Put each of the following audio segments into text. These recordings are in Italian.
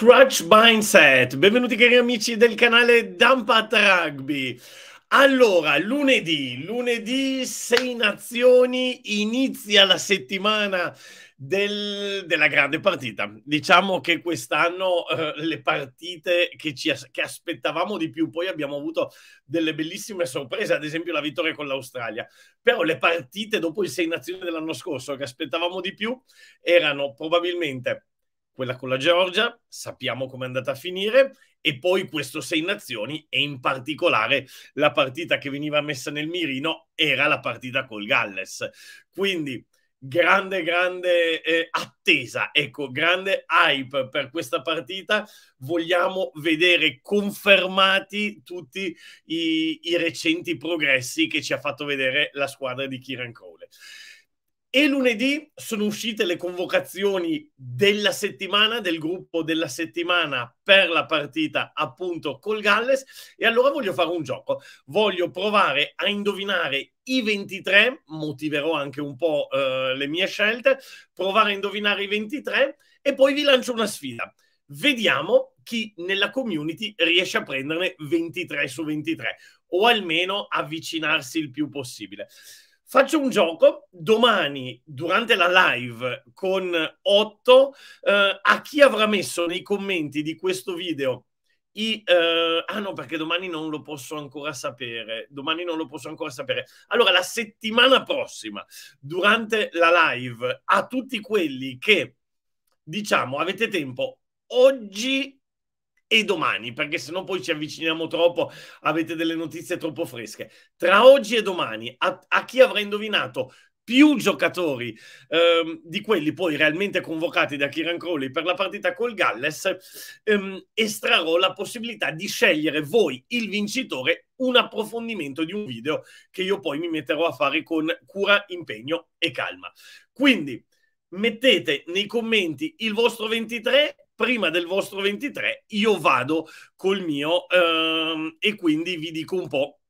Crunch Mindset. Benvenuti cari amici del canale Dampat Rugby. Allora, lunedì, lunedì sei nazioni inizia la settimana del, della grande partita. Diciamo che quest'anno eh, le partite che, ci, che aspettavamo di più, poi abbiamo avuto delle bellissime sorprese, ad esempio la vittoria con l'Australia, però le partite dopo il sei nazioni dell'anno scorso che aspettavamo di più erano probabilmente quella con la Georgia, sappiamo come è andata a finire, e poi questo Sei Nazioni e in particolare la partita che veniva messa nel mirino era la partita col Galles. Quindi grande, grande eh, attesa, ecco, grande hype per questa partita. Vogliamo vedere confermati tutti i, i recenti progressi che ci ha fatto vedere la squadra di Kieran Crowley. E lunedì sono uscite le convocazioni della settimana, del gruppo della settimana per la partita appunto col Galles. E allora voglio fare un gioco. Voglio provare a indovinare i 23, motiverò anche un po' eh, le mie scelte, provare a indovinare i 23 e poi vi lancio una sfida. Vediamo chi nella community riesce a prenderne 23 su 23 o almeno avvicinarsi il più possibile. Faccio un gioco domani durante la live con Otto eh, a chi avrà messo nei commenti di questo video i, eh, ah no, perché domani non lo posso ancora sapere. Domani non lo posso ancora sapere. Allora, la settimana prossima, durante la live, a tutti quelli che, diciamo, avete tempo oggi e domani, perché se no poi ci avviciniamo troppo, avete delle notizie troppo fresche. Tra oggi e domani, a, a chi avrà indovinato più giocatori ehm, di quelli poi realmente convocati da Kiran Crowley per la partita col Galles, ehm, estrarò la possibilità di scegliere voi, il vincitore, un approfondimento di un video che io poi mi metterò a fare con cura, impegno e calma. Quindi mettete nei commenti il vostro 23 prima del vostro 23 io vado col mio ehm, e quindi vi dico un po'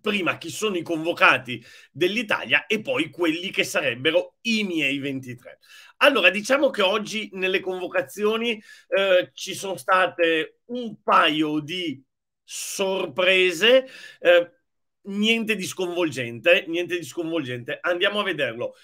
prima chi sono i convocati dell'Italia e poi quelli che sarebbero i miei 23. Allora, diciamo che oggi nelle convocazioni eh, ci sono state un paio di sorprese, eh, niente di sconvolgente, niente di sconvolgente. Andiamo a vederlo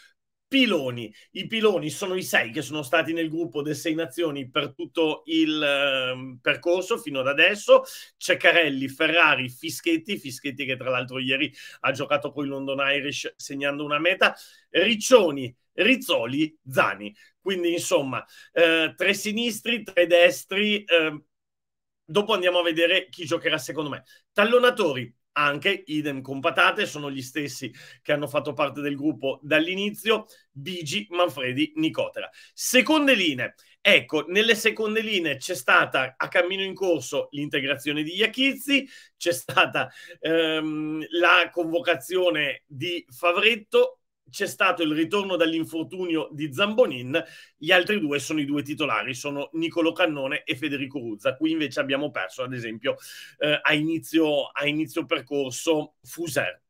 piloni. I piloni sono i sei che sono stati nel gruppo delle sei nazioni per tutto il eh, percorso fino ad adesso. Ceccarelli, Ferrari, Fischetti, Fischetti che tra l'altro ieri ha giocato con i London Irish segnando una meta, Riccioni, Rizzoli, Zani. Quindi insomma, eh, tre sinistri, tre destri. Eh, dopo andiamo a vedere chi giocherà secondo me. Tallonatori, anche idem con patate, sono gli stessi che hanno fatto parte del gruppo dall'inizio, Bigi, Manfredi, Nicotera. Seconde linee, ecco, nelle seconde linee c'è stata a cammino in corso l'integrazione di Iachizzi, c'è stata ehm, la convocazione di Favretto, c'è stato il ritorno dall'infortunio di Zambonin, gli altri due sono i due titolari, sono Nicolo Cannone e Federico Ruzza. Qui invece abbiamo perso, ad esempio, eh, a, inizio, a inizio percorso Fuser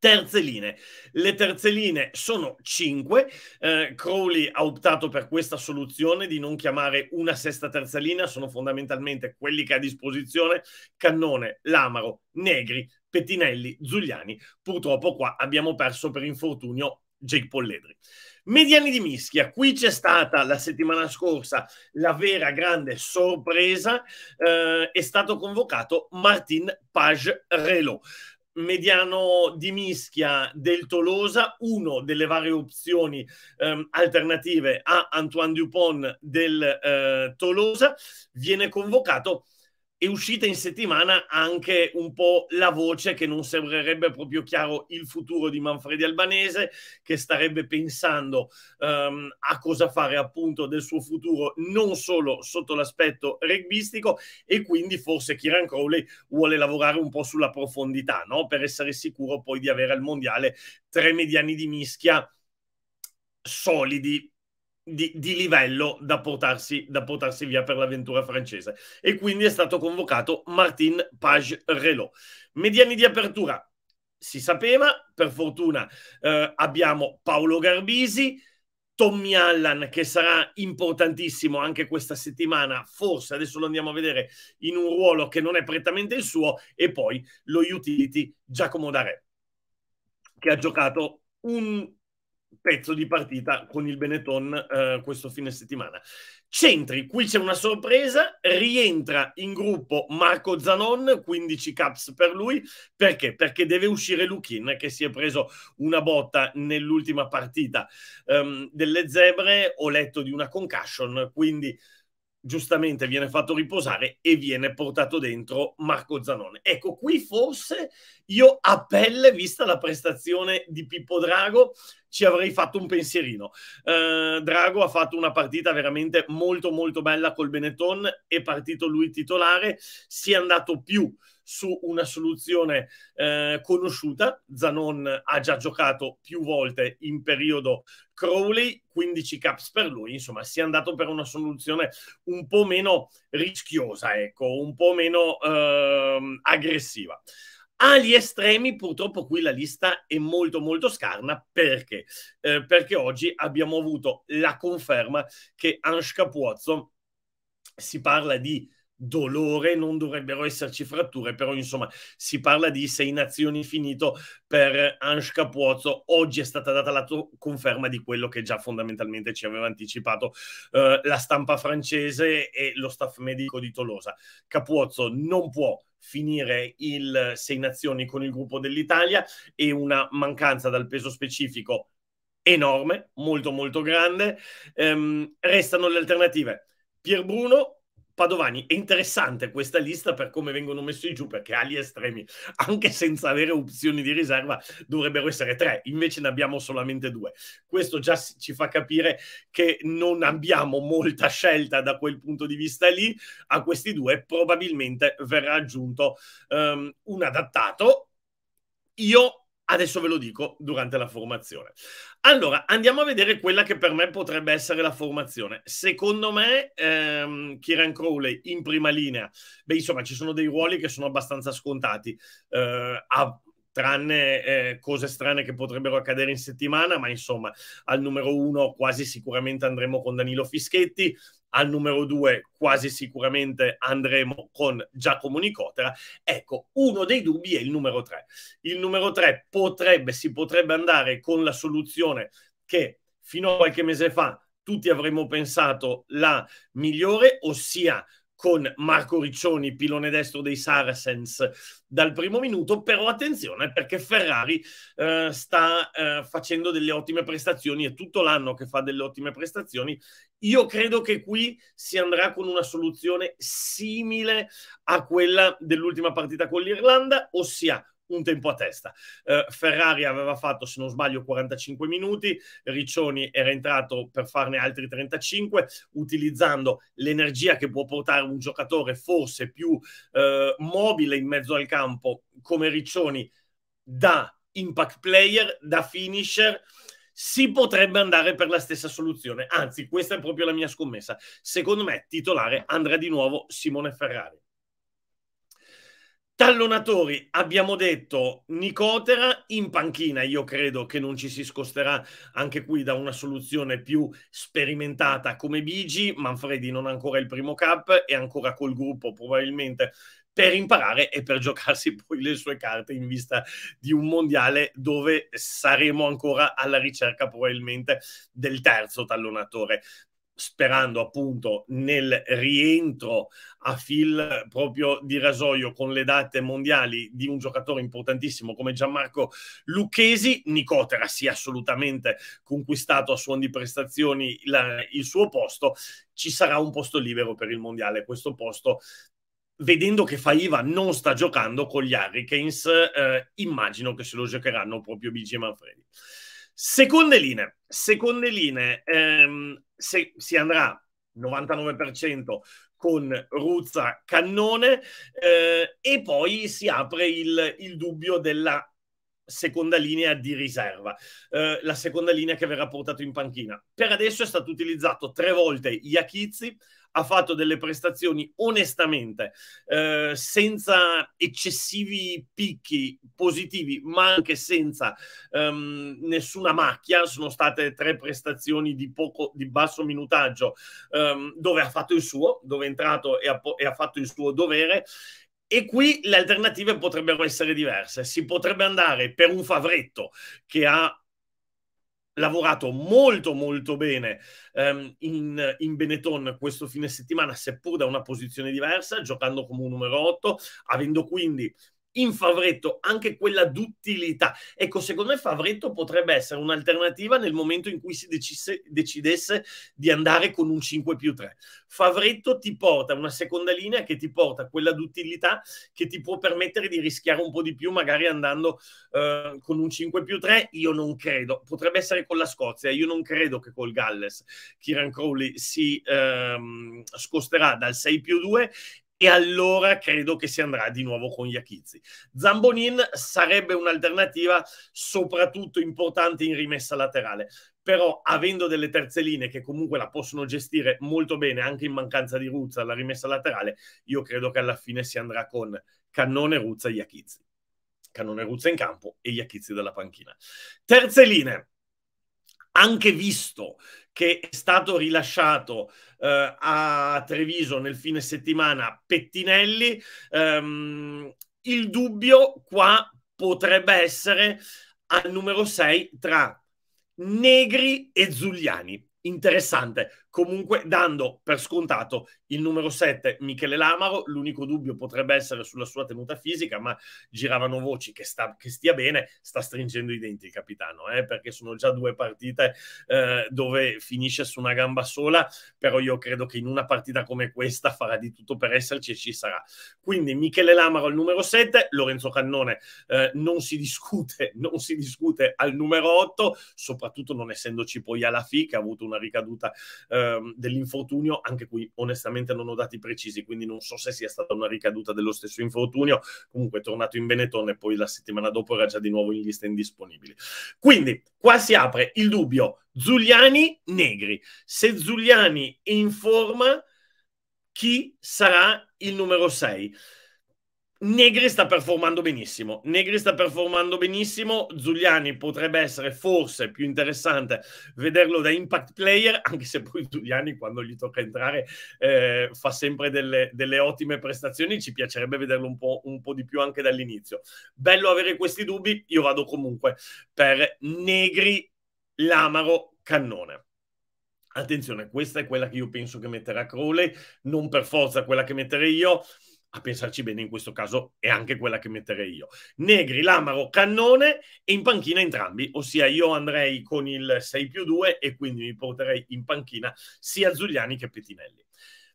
terze linee. Le terze linee sono 5. Eh, Crowley ha optato per questa soluzione di non chiamare una sesta terza linea, sono fondamentalmente quelli che ha a disposizione Cannone, Lamaro, Negri, Pettinelli, Zugliani. Purtroppo qua abbiamo perso per infortunio Jake Polledri. Mediani di mischia, qui c'è stata la settimana scorsa la vera grande sorpresa, eh, è stato convocato Martin Page Relo, mediano di mischia del Tolosa, uno delle varie opzioni eh, alternative a Antoine Dupont del eh, Tolosa, viene convocato è uscita in settimana anche un po' la voce che non sembrerebbe proprio chiaro il futuro di Manfredi Albanese, che starebbe pensando um, a cosa fare appunto del suo futuro non solo sotto l'aspetto regbistico e quindi forse Kiran Crowley vuole lavorare un po' sulla profondità, no? per essere sicuro poi di avere al mondiale tre mediani di mischia solidi di, di livello da portarsi, da portarsi, via per l'avventura francese. E quindi è stato convocato Martin Page Relot. Mediani di apertura si sapeva, per fortuna eh, abbiamo Paolo Garbisi, Tommy Allan che sarà importantissimo anche questa settimana, forse adesso lo andiamo a vedere in un ruolo che non è prettamente il suo, e poi lo utility Giacomo Dare che ha giocato un pezzo di partita con il Benetton eh, questo fine settimana. Centri, qui c'è una sorpresa, rientra in gruppo Marco Zanon, 15 caps per lui, perché? Perché deve uscire Lukin che si è preso una botta nell'ultima partita um, delle zebre, ho letto di una concussion, quindi giustamente viene fatto riposare e viene portato dentro Marco Zanone. Ecco, qui forse io a pelle, vista la prestazione di Pippo Drago, ci avrei fatto un pensierino. Eh, Drago ha fatto una partita veramente molto molto bella col Benetton, è partito lui titolare, si è andato più su una soluzione eh, conosciuta. Zanon ha già giocato più volte in periodo Crowley, 15 caps per lui, insomma, si è andato per una soluzione un po' meno rischiosa, ecco, un po' meno ehm, aggressiva. Agli estremi purtroppo qui la lista è molto molto scarna perché? Eh, perché oggi abbiamo avuto la conferma che Anshka Puozzo si parla di dolore, non dovrebbero esserci fratture, però insomma si parla di sei nazioni finito per Ansh Capuozzo, oggi è stata data la conferma di quello che già fondamentalmente ci aveva anticipato eh, la stampa francese e lo staff medico di Tolosa. Capuozzo non può finire il Sei Nazioni con il gruppo dell'Italia e una mancanza dal peso specifico enorme, molto molto grande. Ehm, restano le alternative. Pier Bruno Padovani, è interessante questa lista per come vengono messi giù, perché agli estremi, anche senza avere opzioni di riserva, dovrebbero essere tre, invece ne abbiamo solamente due. Questo già ci fa capire che non abbiamo molta scelta da quel punto di vista lì. A questi due probabilmente verrà aggiunto um, un adattato. Io Adesso ve lo dico durante la formazione. Allora, andiamo a vedere quella che per me potrebbe essere la formazione. Secondo me, ehm, Kieran Crowley in prima linea, beh, insomma, ci sono dei ruoli che sono abbastanza scontati. Eh, a, tranne eh, cose strane che potrebbero accadere in settimana, ma insomma, al numero uno quasi sicuramente andremo con Danilo Fischetti al numero due quasi sicuramente andremo con Giacomo Nicotera. Ecco, uno dei dubbi è il numero tre. Il numero tre potrebbe, si potrebbe andare con la soluzione che fino a qualche mese fa tutti avremmo pensato la migliore, ossia con Marco Riccioni, pilone destro dei Saracens dal primo minuto, però attenzione perché Ferrari eh, sta eh, facendo delle ottime prestazioni, è tutto l'anno che fa delle ottime prestazioni. Io credo che qui si andrà con una soluzione simile a quella dell'ultima partita con l'Irlanda, ossia un tempo a testa. Eh, Ferrari aveva fatto, se non sbaglio, 45 minuti, Riccioni era entrato per farne altri 35, utilizzando l'energia che può portare un giocatore forse più eh, mobile in mezzo al campo come Riccioni da impact player, da finisher. Si potrebbe andare per la stessa soluzione, anzi questa è proprio la mia scommessa. Secondo me titolare andrà di nuovo Simone Ferrari. Tallonatori, abbiamo detto Nicotera in panchina, io credo che non ci si scosterà anche qui da una soluzione più sperimentata come Bigi, Manfredi non ha ancora il primo cap e ancora col gruppo probabilmente per imparare e per giocarsi poi le sue carte in vista di un mondiale dove saremo ancora alla ricerca probabilmente del terzo tallonatore sperando appunto nel rientro a fil proprio di rasoio con le date mondiali di un giocatore importantissimo come Gianmarco Lucchesi. Nicotera si è assolutamente conquistato a suon di prestazioni la, il suo posto. Ci sarà un posto libero per il mondiale. Questo posto vedendo che Faiva non sta giocando con gli Hurricanes, eh, immagino che se lo giocheranno proprio BG Manfredi. Seconde linee, seconde linee ehm, se si andrà 99% con Ruzza Cannone eh, e poi si apre il, il dubbio della seconda linea di riserva, eh, la seconda linea che verrà portato in panchina. Per adesso è stato utilizzato tre volte Iachizzi, ha fatto delle prestazioni onestamente, eh, senza eccessivi picchi positivi, ma anche senza ehm, nessuna macchia. Sono state tre prestazioni di, poco, di basso minutaggio, ehm, dove ha fatto il suo, dove è entrato e ha, e ha fatto il suo dovere. E qui le alternative potrebbero essere diverse. Si potrebbe andare per un Favretto che ha lavorato molto molto bene um, in, in Benetton questo fine settimana, seppur da una posizione diversa, giocando come un numero 8, avendo quindi in Favretto anche quella duttilità. Ecco, secondo me Favretto potrebbe essere un'alternativa nel momento in cui si decise, decidesse di andare con un 5 più 3. Favretto ti porta una seconda linea che ti porta quella duttilità che ti può permettere di rischiare un po' di più, magari andando eh, con un 5 più 3. Io non credo, potrebbe essere con la Scozia, io non credo che col Galles Kieran Crowley si ehm, scosterà dal 6 più 2 e allora credo che si andrà di nuovo con Iachizzi. Zambonin sarebbe un'alternativa soprattutto importante in rimessa laterale, però avendo delle terze linee che comunque la possono gestire molto bene anche in mancanza di Ruzza alla rimessa laterale, io credo che alla fine si andrà con Cannone, Ruzza e Iachizzi. Cannone Ruzza in campo e Iachizzi dalla panchina. Terze linee, anche visto che è stato rilasciato eh, a Treviso nel fine settimana Pettinelli. Ehm, il dubbio qua potrebbe essere al numero 6 tra Negri e Zuliani. Interessante comunque dando per scontato il numero 7 Michele Lamaro, l'unico dubbio potrebbe essere sulla sua tenuta fisica, ma giravano voci che, sta, che stia bene, sta stringendo i denti il capitano, eh, perché sono già due partite eh, dove finisce su una gamba sola, però io credo che in una partita come questa farà di tutto per esserci e ci sarà. Quindi Michele Lamaro al numero 7, Lorenzo Cannone eh, non, si discute, non si discute al numero 8, soprattutto non essendoci poi alla FI che ha avuto una ricaduta eh, Ehm, dell'infortunio, anche qui onestamente non ho dati precisi, quindi non so se sia stata una ricaduta dello stesso infortunio, comunque è tornato in Benetton e poi la settimana dopo era già di nuovo in lista indisponibile. Quindi qua si apre il dubbio Zuliani Negri. Se Zuliani è in forma, chi sarà il numero 6? Negri sta performando benissimo, Negri sta performando benissimo, Zuliani potrebbe essere forse più interessante vederlo da impact player, anche se poi Zuliani quando gli tocca entrare eh, fa sempre delle, delle, ottime prestazioni, ci piacerebbe vederlo un po', un po' di più anche dall'inizio. Bello avere questi dubbi, io vado comunque per Negri, Lamaro, Cannone. Attenzione, questa è quella che io penso che metterà Crowley, non per forza quella che metterei io a pensarci bene, in questo caso è anche quella che metterei io. Negri, Lamaro, Cannone e in panchina entrambi, ossia io andrei con il 6 più 2 e quindi mi porterei in panchina sia Zuliani che Pettinelli.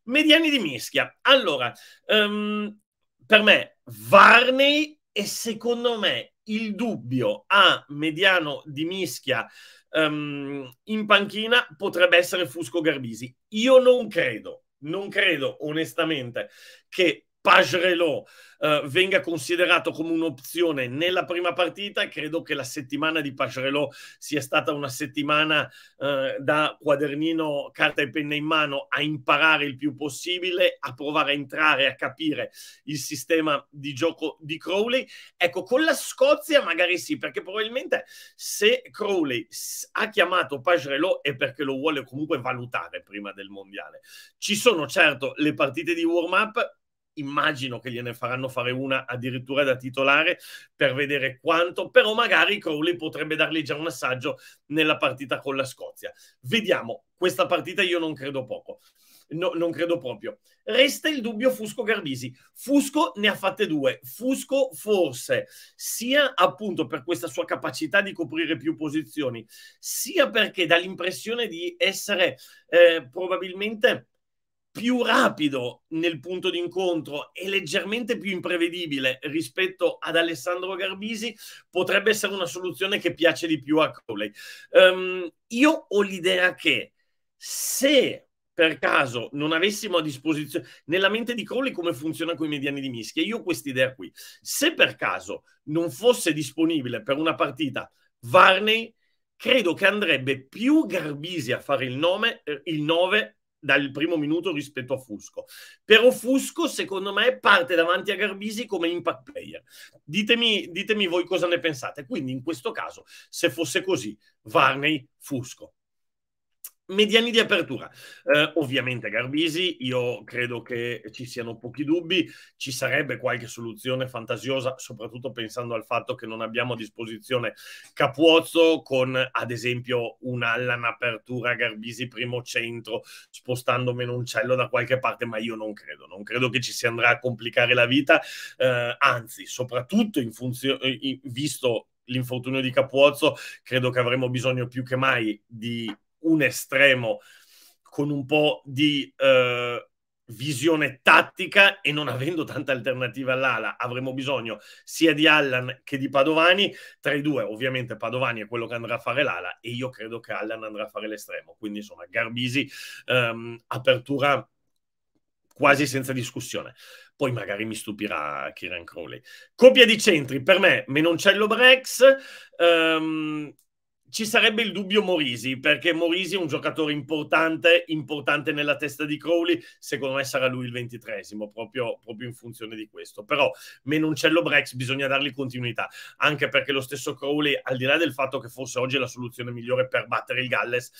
Mediani di mischia. Allora, um, per me Varney e secondo me il dubbio a mediano di mischia um, in panchina potrebbe essere Fusco Garbisi. Io non credo non credo onestamente che Pagerello eh, venga considerato come un'opzione nella prima partita, credo che la settimana di Pagerello sia stata una settimana eh, da quadernino, carta e penna in mano a imparare il più possibile, a provare a entrare, a capire il sistema di gioco di Crowley. Ecco, con la Scozia magari sì, perché probabilmente se Crowley ha chiamato Pagerello è perché lo vuole comunque valutare prima del mondiale. Ci sono certo le partite di warm up immagino che gliene faranno fare una addirittura da titolare per vedere quanto, però magari Crowley potrebbe dargli già un assaggio nella partita con la Scozia. Vediamo, questa partita io non credo poco. No, non credo proprio. Resta il dubbio Fusco Garbisi. Fusco ne ha fatte due. Fusco forse sia appunto per questa sua capacità di coprire più posizioni, sia perché dà l'impressione di essere eh, probabilmente più rapido nel punto d'incontro e leggermente più imprevedibile rispetto ad Alessandro Garbisi potrebbe essere una soluzione che piace di più a Crowley. Um, io ho l'idea che se per caso non avessimo a disposizione nella mente di Crowley come funziona con i mediani di mischia, io ho quest'idea qui. Se per caso non fosse disponibile per una partita Varney, credo che andrebbe più Garbisi a fare il nome, eh, il 9 dal primo minuto rispetto a Fusco. Però Fusco, secondo me, parte davanti a Garbisi come impact player. Ditemi, ditemi voi cosa ne pensate. Quindi, in questo caso, se fosse così, Varney, Fusco. Mediani di apertura. Eh, ovviamente Garbisi, io credo che ci siano pochi dubbi, ci sarebbe qualche soluzione fantasiosa, soprattutto pensando al fatto che non abbiamo a disposizione Capuozzo con ad esempio un Allan apertura Garbisi primo centro, spostando Menoncello da qualche parte, ma io non credo, non credo che ci si andrà a complicare la vita, eh, anzi, soprattutto in funzione, visto l'infortunio di Capuozzo, credo che avremo bisogno più che mai di un estremo con un po' di eh, visione tattica e non avendo tanta alternativa all'ala. Avremo bisogno sia di Allan che di Padovani. Tra i due, ovviamente, Padovani è quello che andrà a fare l'ala e io credo che Allan andrà a fare l'estremo. Quindi, insomma, Garbisi, ehm, apertura quasi senza discussione. Poi magari mi stupirà Kieran Crowley. Coppia di centri, per me Menoncello Brex, ehm, ci sarebbe il dubbio Morisi, perché Morisi è un giocatore importante, importante nella testa di Crowley, secondo me sarà lui il ventitresimo, proprio, proprio, in funzione di questo. Però Menoncello Brex bisogna dargli continuità, anche perché lo stesso Crowley, al di là del fatto che forse oggi è la soluzione migliore per battere il Galles,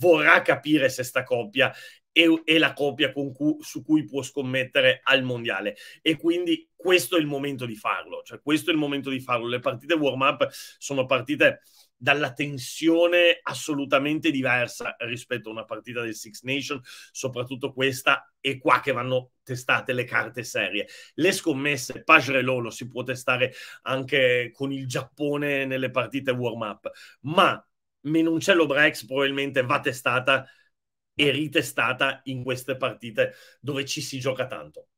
vorrà capire se sta coppia è, la coppia cu su cui può scommettere al mondiale e quindi questo è il momento di farlo, cioè questo è il momento di farlo. Le partite warm up sono partite dalla tensione assolutamente diversa rispetto a una partita del Six Nation, soprattutto questa e qua che vanno testate le carte serie. Le scommesse, Pajrelò lo si può testare anche con il Giappone nelle partite warm-up, ma Menoncello Brex probabilmente va testata e ritestata in queste partite dove ci si gioca tanto.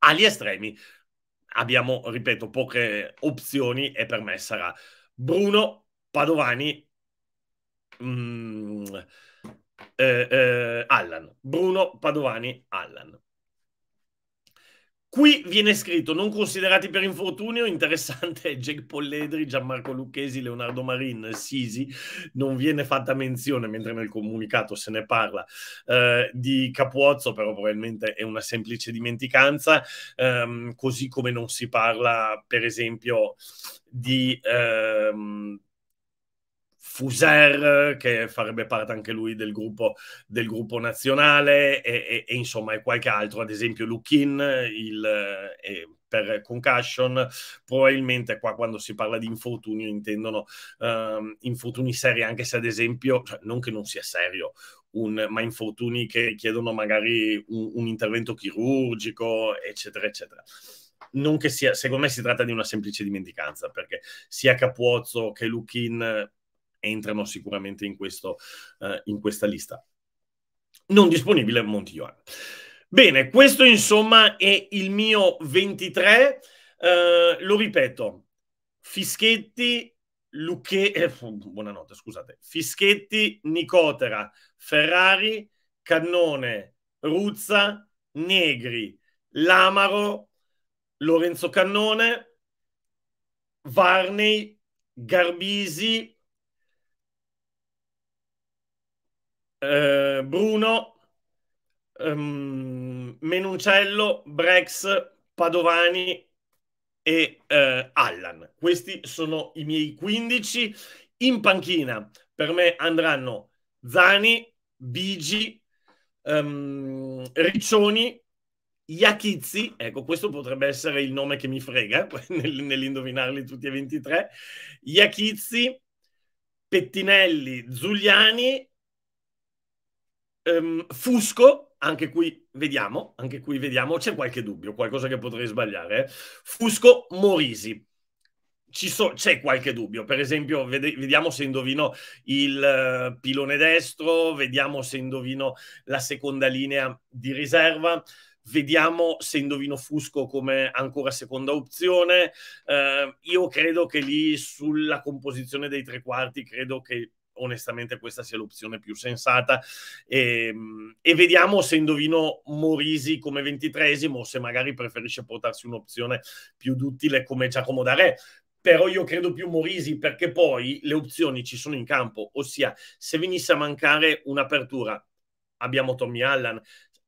Agli estremi abbiamo, ripeto, poche opzioni e per me sarà Bruno Padovani mm, eh, eh, Allan. Bruno Padovani Allan. Qui viene scritto non considerati per infortunio, interessante è Jake Polledri, Gianmarco Lucchesi, Leonardo Marin, Sisi, non viene fatta menzione mentre nel comunicato se ne parla eh, di Capuozzo, però probabilmente è una semplice dimenticanza, ehm, così come non si parla per esempio di... Ehm, Fuser, che farebbe parte anche lui del gruppo, del gruppo nazionale, e, e, e insomma e qualche altro, ad esempio Lukin, il, eh, per concussion, probabilmente qua quando si parla di infortuni intendono eh, infortuni seri, anche se ad esempio, cioè, non che non sia serio, un, ma infortuni che chiedono magari un, un intervento chirurgico, eccetera, eccetera non che sia, secondo me si tratta di una semplice dimenticanza, perché sia Capuozzo che Lukin entrano sicuramente in, questo, uh, in questa lista. Non disponibile Montillon. Bene, questo insomma è il mio 23. Uh, eh, lo ripeto, Fischetti, Lucchetti, eh, buonanotte, scusate, Fischetti, Nicotera, Ferrari, Cannone, Ruzza, Negri, Lamaro, Lorenzo Cannone, Varney, Garbisi, eh, Bruno, ehm, Menuncello, Brex, Padovani e eh, Allan. Questi sono i miei 15. In panchina per me andranno Zani, Bigi, ehm, Riccioni, Iachizzi, ecco questo potrebbe essere il nome che mi frega nell'indovinarli tutti e 23, Iachizzi, Pettinelli, Zuliani Um, Fusco, anche qui vediamo, anche qui vediamo, c'è qualche dubbio, qualcosa che potrei sbagliare. Eh? Fusco Morisi. So, c'è qualche dubbio, per esempio, vede, vediamo se indovino il eh, pilone destro, vediamo se indovino la seconda linea di riserva, vediamo se indovino Fusco come ancora seconda opzione. Uh, io credo che lì sulla composizione dei tre quarti, credo che onestamente questa sia l'opzione più sensata e, ehm, e vediamo se indovino Morisi come ventitresimo o se magari preferisce portarsi un'opzione più duttile come Giacomo da Re. però io credo più Morisi perché poi le opzioni ci sono in campo, ossia se venisse a mancare un'apertura abbiamo Tommy Allan,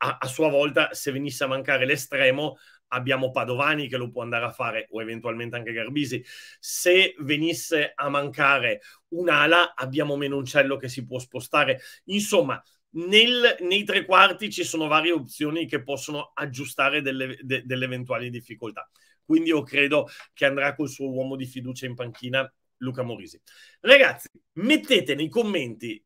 a, a sua volta se venisse a mancare l'estremo abbiamo Padovani che lo può andare a fare o eventualmente anche Garbisi. Se venisse a mancare un'ala, abbiamo Menoncello che si può spostare. Insomma, nel, nei tre quarti ci sono varie opzioni che possono aggiustare delle, de, delle eventuali difficoltà. Quindi io credo che andrà col suo uomo di fiducia in panchina, Luca Morisi. Ragazzi, mettete nei commenti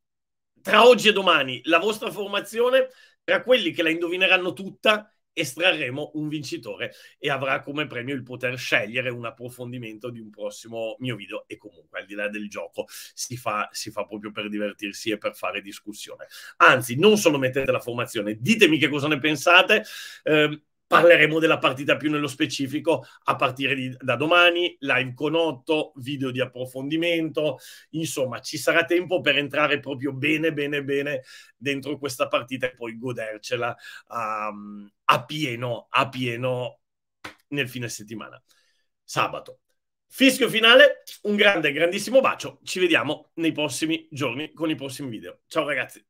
tra oggi e domani la vostra formazione, tra quelli che la indovineranno tutta estrarremo un vincitore e avrà come premio il poter scegliere un approfondimento di un prossimo mio video e comunque al di là del gioco si fa, si fa proprio per divertirsi e per fare discussione. Anzi, non solo mettete la formazione, ditemi che cosa ne pensate. Eh, Parleremo della partita più nello specifico a partire di, da domani, live con Otto, video di approfondimento, insomma ci sarà tempo per entrare proprio bene, bene, bene dentro questa partita e poi godercela um, a pieno, a pieno nel fine settimana. Sabato. Fischio finale, un grande, grandissimo bacio. Ci vediamo nei prossimi giorni con i prossimi video. Ciao ragazzi.